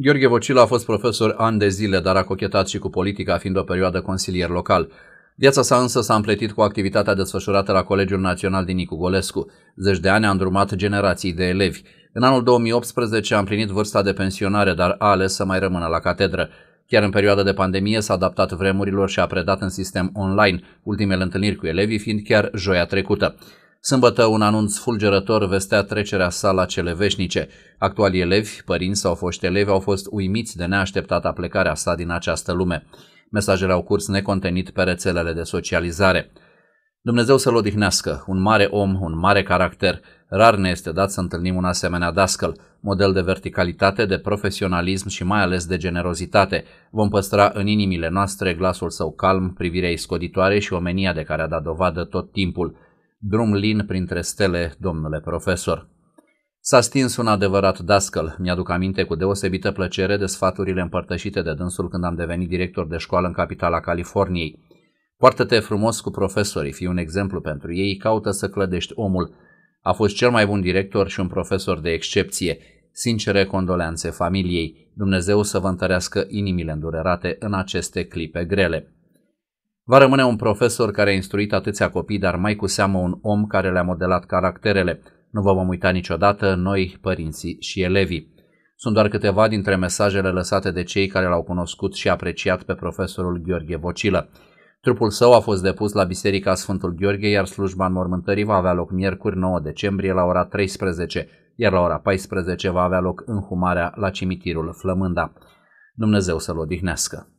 Gheorghe Vocila a fost profesor ani de zile, dar a cochetat și cu politica, fiind o perioadă consilier local. Viața sa însă s-a împletit cu activitatea desfășurată la Colegiul Național din Nicu Golescu. Zeci de ani a îndrumat generații de elevi. În anul 2018 a împlinit vârsta de pensionare, dar a ales să mai rămână la catedră. Chiar în perioada de pandemie s-a adaptat vremurilor și a predat în sistem online, ultimele întâlniri cu elevii fiind chiar joia trecută. Sâmbătă un anunț fulgerător vestea trecerea sa la cele veșnice. Actualii elevi, părinți sau foști elevi au fost uimiți de neașteptata plecarea sa din această lume. Mesajele au curs necontenit pe rețelele de socializare. Dumnezeu să-l odihnească, un mare om, un mare caracter. Rar ne este dat să întâlnim un asemenea dascăl, model de verticalitate, de profesionalism și mai ales de generozitate. Vom păstra în inimile noastre glasul său calm, privirea iscoditoare și omenia de care a dat dovadă tot timpul drum lin printre stele, domnule profesor. S-a stins un adevărat dascăl. Mi-aduc aminte cu deosebită plăcere de sfaturile împărtășite de dânsul când am devenit director de școală în capitala Californiei. Poartă-te frumos cu profesorii, fii un exemplu pentru ei, caută să clădești omul. A fost cel mai bun director și un profesor de excepție. Sincere condoleanțe familiei. Dumnezeu să vă întărească inimile îndurerate în aceste clipe grele. Va rămâne un profesor care a instruit atâția copii, dar mai cu seamă un om care le-a modelat caracterele. Nu vă vom uita niciodată noi, părinții și elevii. Sunt doar câteva dintre mesajele lăsate de cei care l-au cunoscut și apreciat pe profesorul Gheorghe Vocilă. Trupul său a fost depus la Biserica Sfântul Gheorghe, iar slujba înmormântării va avea loc miercuri 9 decembrie la ora 13, iar la ora 14 va avea loc înhumarea la cimitirul Flămânda. Dumnezeu să-l odihnească!